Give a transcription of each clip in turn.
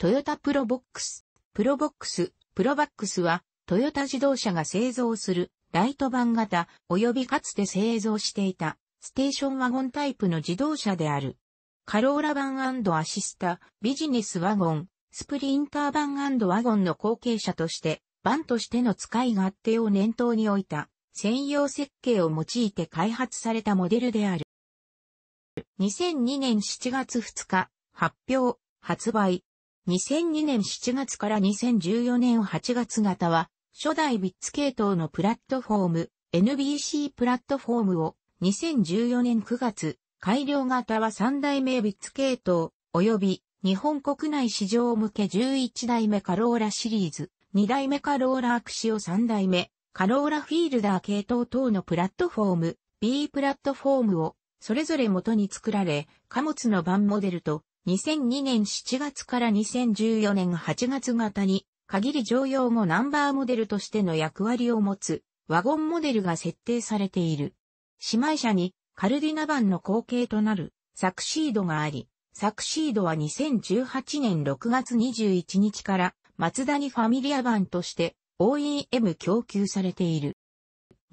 トヨタプロボックス、プロボックス、プロバックスは、トヨタ自動車が製造する、ライト版型、及びかつて製造していた、ステーションワゴンタイプの自動車である。カローラ版アシスタ、ビジネスワゴン、スプリンター版ワゴンの後継者として、版としての使い勝手を念頭に置いた、専用設計を用いて開発されたモデルである。2002年7月2日、発表、発売。2002年7月から2014年8月型は、初代ビッツ系統のプラットフォーム、NBC プラットフォームを、2014年9月、改良型は3代目ビッツ系統、及び日本国内市場向け11代目カローラシリーズ、2代目カローラアクシオ3代目、カローラフィールダー系統等のプラットフォーム、B プラットフォームを、それぞれ元に作られ、貨物の版モデルと2002年7月から2014年8月型に、限り乗用後ナンバーモデルとしての役割を持つ、ワゴンモデルが設定されている。姉妹車に、カルディナ版の後継となる、サクシードがあり、サクシードは2018年6月21日から、マツダにファミリア版として、OEM 供給されている。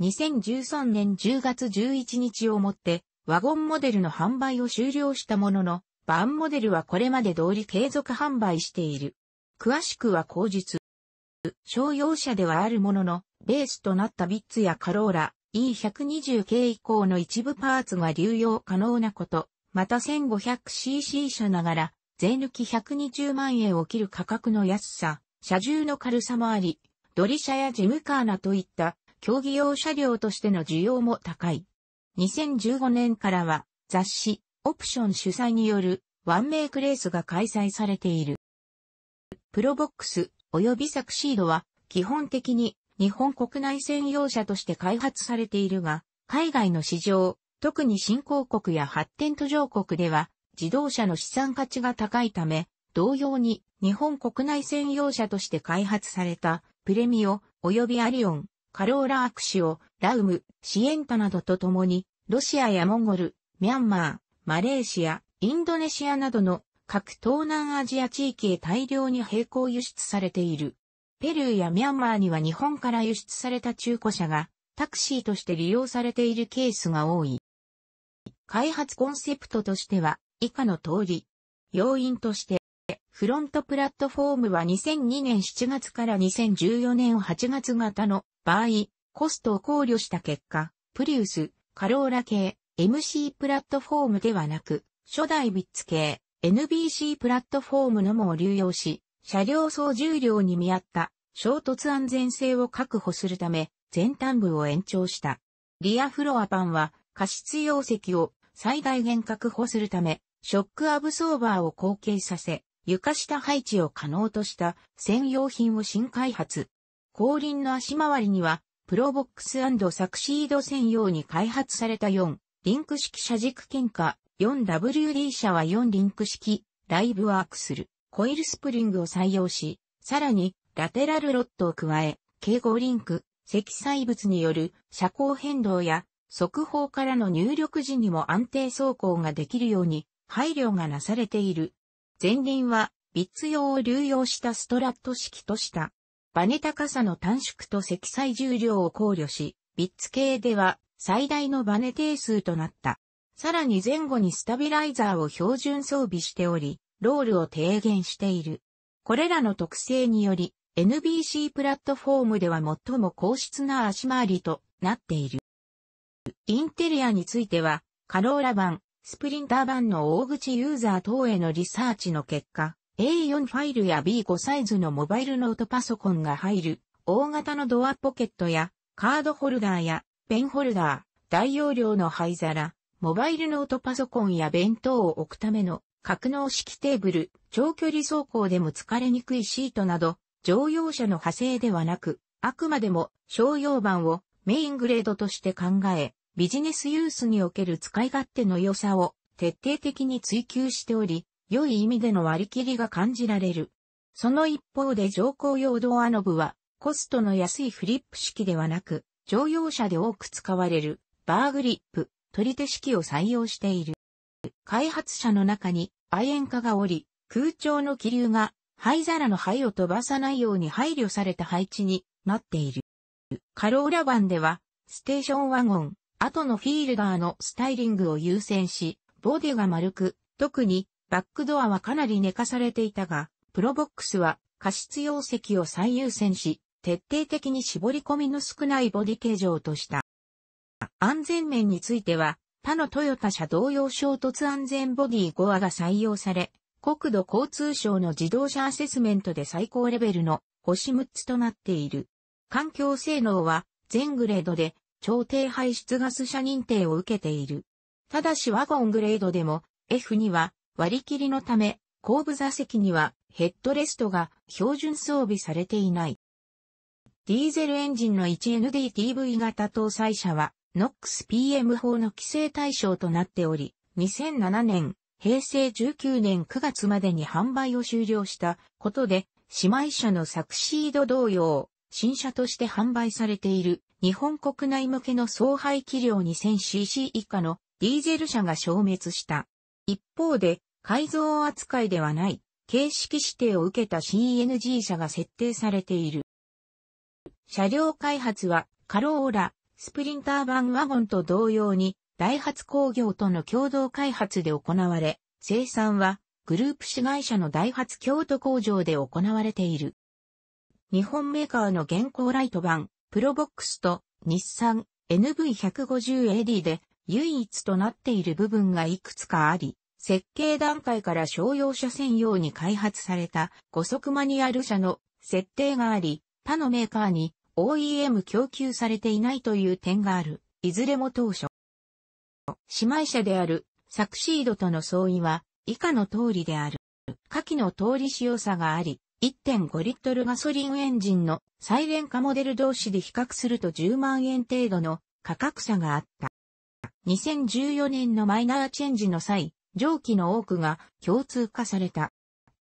2013年10月11日をもって、ワゴンモデルの販売を終了したものの、バンモデルはこれまで通り継続販売している。詳しくは後日。商用車ではあるものの、ベースとなったビッツやカローラ、E120 系以降の一部パーツが流用可能なこと、また 1500cc 車ながら、税抜き120万円を切る価格の安さ、車重の軽さもあり、ドリ車やジムカーナといった競技用車両としての需要も高い。2015年からは雑誌、オプション主催によるワンメイクレースが開催されている。プロボックス及びサクシードは基本的に日本国内専用車として開発されているが、海外の市場、特に新興国や発展途上国では自動車の資産価値が高いため、同様に日本国内専用車として開発されたプレミオ及びアリオン、カローラアクシオ、ラウム、シエンタなどとともに、ロシアやモンゴル、ミャンマー、マレーシア、インドネシアなどの各東南アジア地域へ大量に並行輸出されている。ペルーやミャンマーには日本から輸出された中古車がタクシーとして利用されているケースが多い。開発コンセプトとしては以下の通り。要因として、フロントプラットフォームは2002年7月から2014年8月型の場合、コストを考慮した結果、プリウス、カローラ系、MC プラットフォームではなく、初代ビッツ系 NBC プラットフォームのもを流用し、車両総重量に見合った衝突安全性を確保するため、前端部を延長した。リアフロア版は、過失容積を最大限確保するため、ショックアブソーバーを後継させ、床下配置を可能とした専用品を新開発。後輪の足回りには、プロボックスサクシード専用に開発された4リンク式車軸喧嘩 4WD 車は4リンク式、ライブワークする、コイルスプリングを採用し、さらに、ラテラルロッドを加え、計5リンク、積載物による車高変動や、速報からの入力時にも安定走行ができるように、配慮がなされている。前輪は、ビッツ用を流用したストラット式とした。バネ高さの短縮と積載重量を考慮し、ビッツ系では最大のバネ定数となった。さらに前後にスタビライザーを標準装備しており、ロールを低減している。これらの特性により、NBC プラットフォームでは最も高質な足回りとなっている。インテリアについては、カローラ版、スプリンター版の大口ユーザー等へのリサーチの結果、A4 ファイルや B5 サイズのモバイルノートパソコンが入る、大型のドアポケットや、カードホルダーや、ペンホルダー、大容量の灰皿、モバイルノートパソコンや弁当を置くための格納式テーブル、長距離走行でも疲れにくいシートなど、乗用車の派生ではなく、あくまでも商用版をメイングレードとして考え、ビジネスユースにおける使い勝手の良さを徹底的に追求しており、良い意味での割り切りが感じられる。その一方で乗降用ドアノブは、コストの安いフリップ式ではなく、乗用車で多く使われるバーグリップ、取り手式を採用している。開発者の中に亜煙化がおり、空調の気流が灰皿の灰を飛ばさないように配慮された配置になっている。カローラ版では、ステーションワゴン、後のフィールダーのスタイリングを優先し、ボディが丸く、特にバックドアはかなり寝かされていたが、プロボックスは加湿用席を最優先し、徹底的に絞り込みの少ないボディ形状とした。安全面については、他のトヨタ車同様衝突安全ボディ5アが採用され、国土交通省の自動車アセスメントで最高レベルの星6つとなっている。環境性能は全グレードで超低排出ガス車認定を受けている。ただしワゴングレードでも F には割り切りのため後部座席にはヘッドレストが標準装備されていない。ディーゼルエンジンの 1NDTV 型搭載車は、ノックス PM 法の規制対象となっており、2007年、平成19年9月までに販売を終了したことで、姉妹車のサクシード同様、新車として販売されている日本国内向けの総排気量 2000cc 以下のディーゼル車が消滅した。一方で、改造扱いではない、形式指定を受けた CNG 車が設定されている。車両開発はカローラ、スプリンター版ワゴンと同様に、ダイハツ工業との共同開発で行われ、生産はグループ市会社のダイハツ京都工場で行われている。日本メーカーの現行ライト版、プロボックスと日産 NV150AD で唯一となっている部分がいくつかあり、設計段階から商用車専用に開発された5速マニュアル車の設定があり、他のメーカーに OEM 供給されていないという点がある、いずれも当初。姉妹社であるサクシードとの相違は以下の通りである。下記の通り使用差があり、1.5リットルガソリンエンジンの再ン化モデル同士で比較すると10万円程度の価格差があった。2014年のマイナーチェンジの際、上記の多くが共通化された。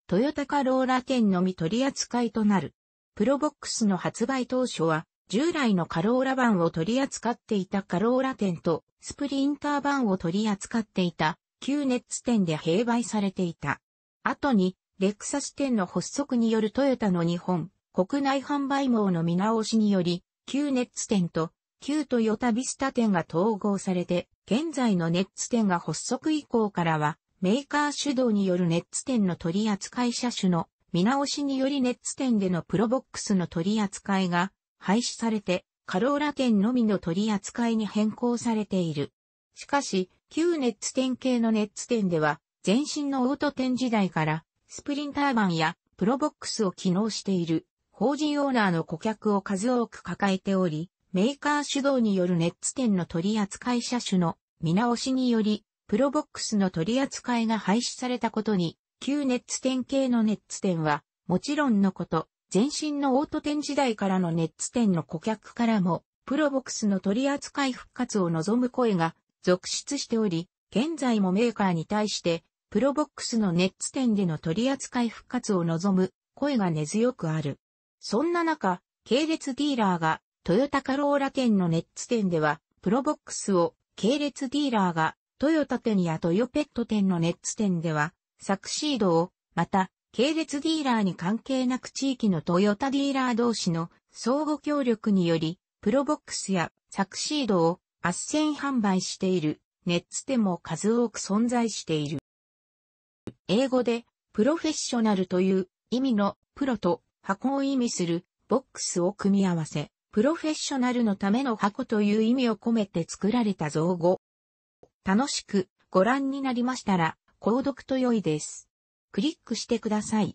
トヨタカローラ店のみ取り扱いとなる。プロボックスの発売当初は、従来のカローラ版を取り扱っていたカローラ店と、スプリンター版を取り扱っていた、旧ネッツ店で併売されていた。後に、レクサス店の発足によるトヨタの日本、国内販売網の見直しにより、旧ネッツ店と、旧トヨタビスタ店が統合されて、現在のネッツ店が発足以降からは、メーカー主導によるネッツ店の取扱い車種の見直しによりネッツ店でのプロボックスの取り扱いが廃止されて、カローラ店のみの取り扱いに変更されている。しかし、旧ネッツ店系のネッツ店では、前身のオート店時代から、スプリンターバンやプロボックスを機能している、法人オーナーの顧客を数多く抱えており、メーカー主導によるネッツ店の取り扱い車種の見直しにより、プロボックスの取り扱いが廃止されたことに旧ネッツ店系のネッツ店は、もちろんのこと、前身のオート店時代からのネッツ店の顧客からも、プロボックスの取り扱い復活を望む声が続出しており、現在もメーカーに対して、プロボックスのネッツ店での取り扱い復活を望む声が根強くある。そんな中、系列ディーラーが、トヨタカローラ店のネッツ店では、プロボックスを、系列ディーラーが、トヨタ店やトヨペット店のネッツ店では、サクシードを、また、系列ディーラーに関係なく地域のトヨタディーラー同士の相互協力により、プロボックスやサクシードを斡旋販売しているネッツでも数多く存在している。英語でプロフェッショナルという意味のプロと箱を意味するボックスを組み合わせ、プロフェッショナルのための箱という意味を込めて作られた造語。楽しくご覧になりましたら、購読と良いです。クリックしてください。